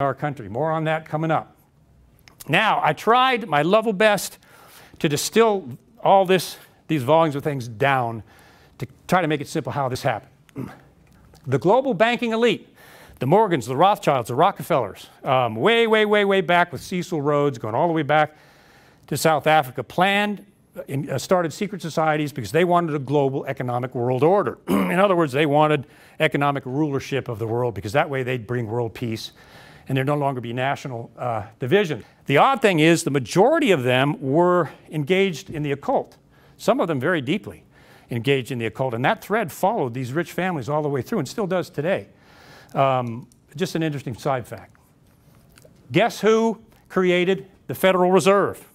our country. More on that coming up. Now, I tried my level best to distill all this, these volumes of things down to try to make it simple how this happened. The global banking elite, the Morgans, the Rothschilds, the Rockefellers, um, way, way, way, way back with Cecil Rhodes, going all the way back to South Africa, planned, uh, uh started secret societies because they wanted a global economic world order. In other words, they wanted economic rulership of the world because that way they'd bring world peace and there no longer be national uh, division. The odd thing is the majority of them were engaged in the occult, some of them very deeply engaged in the occult. And that thread followed these rich families all the way through and still does today. Um, just an interesting side fact. Guess who created the Federal Reserve?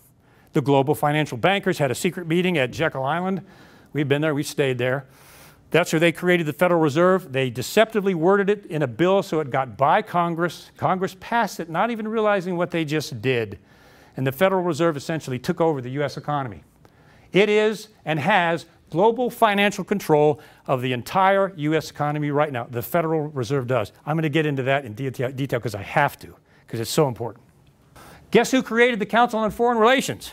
The global financial bankers had a secret meeting at Jekyll Island. We've been there, we stayed there. That's where they created the Federal Reserve. They deceptively worded it in a bill so it got by Congress. Congress passed it, not even realizing what they just did. And the Federal Reserve essentially took over the U.S. economy. It is and has global financial control of the entire U.S. economy right now. The Federal Reserve does. I'm going to get into that in detail because I have to, because it's so important. Guess who created the Council on Foreign Relations?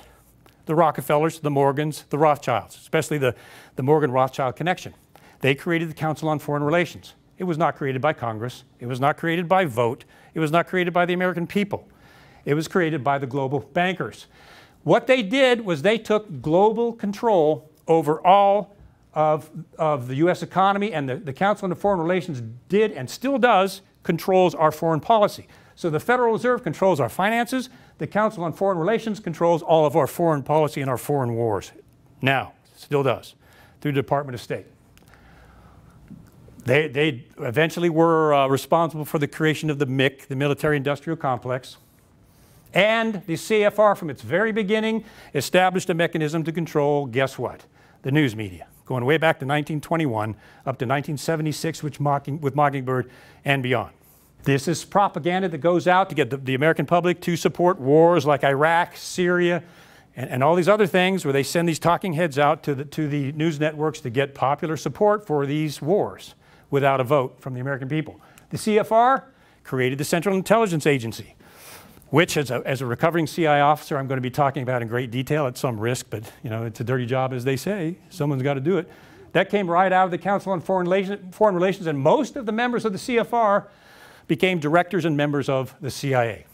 The Rockefellers, the Morgans, the Rothschilds, especially the, the Morgan Rothschild connection. They created the Council on Foreign Relations. It was not created by Congress. It was not created by vote. It was not created by the American people. It was created by the global bankers. What they did was they took global control over all of, of the U.S. economy, and the, the Council on Foreign Relations did and still does controls our foreign policy. So the Federal Reserve controls our finances. The Council on Foreign Relations controls all of our foreign policy and our foreign wars. Now, still does, through the Department of State. They, they eventually were uh, responsible for the creation of the MIC, the military industrial complex. And the CFR, from its very beginning, established a mechanism to control, guess what? The news media, going way back to 1921 up to 1976 which mocking, with Mockingbird and beyond. This is propaganda that goes out to get the, the American public to support wars like Iraq, Syria, and, and, all these other things where they send these talking heads out to the, to the news networks to get popular support for these wars without a vote from the American people. The CFR created the Central Intelligence Agency, which as a, as a recovering CI officer, I'm going to be talking about in great detail at some risk, but you know, it's a dirty job as they say, someone's got to do it. That came right out of the Council on Foreign Relations, Foreign Relations and most of the members of the CFR became directors and members of the CIA.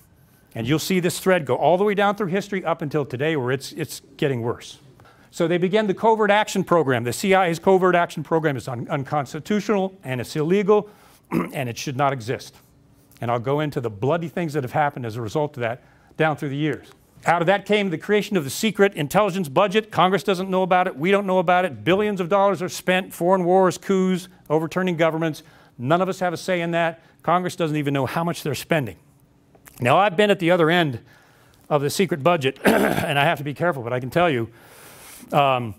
And you'll see this thread go all the way down through history up until today where it's, it's getting worse. So they began the covert action program. The CIA's covert action program is un unconstitutional and it's illegal and it should not exist. And I'll go into the bloody things that have happened as a result of that down through the years. Out of that came the creation of the secret intelligence budget. Congress doesn't know about it. We don't know about it. Billions of dollars are spent, foreign wars, coups, overturning governments. None of us have a say in that. Congress doesn't even know how much they're spending. Now, I've been at the other end of the secret budget, and I have to be careful, but I can tell you um,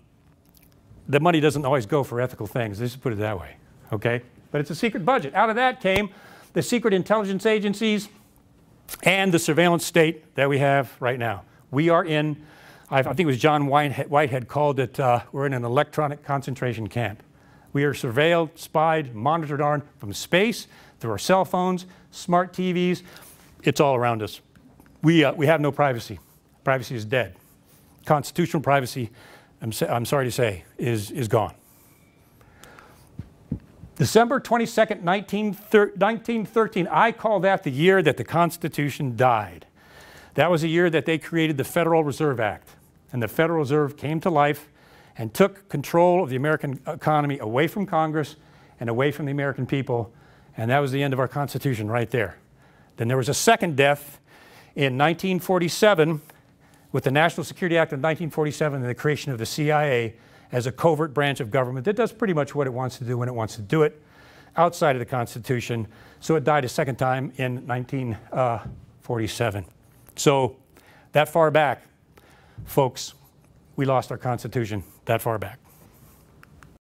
the money doesn't always go for ethical things. Let's put it that way, okay? But it's a secret budget. Out of that came the secret intelligence agencies and the surveillance state that we have right now. We are in, I think it was John Whitehead called it, uh, we're in an electronic concentration camp. We are surveilled, spied, monitored on from space, through our cell phones, smart TVs. It's all around us. We, uh, we have no privacy. Privacy is dead. Constitutional privacy I'm, I'm sorry to say, is, is gone. December 22nd, 1913, I call that the year that the Constitution died. That was the year that they created the Federal Reserve Act. And the Federal Reserve came to life and took control of the American economy away from Congress and away from the American people. And that was the end of our Constitution right there. Then there was a second death in 1947 with the National Security Act of 1947 and the creation of the CIA as a covert branch of government that does pretty much what it wants to do when it wants to do it outside of the Constitution. So it died a second time in 1947. Uh, so that far back, folks, we lost our Constitution that far back.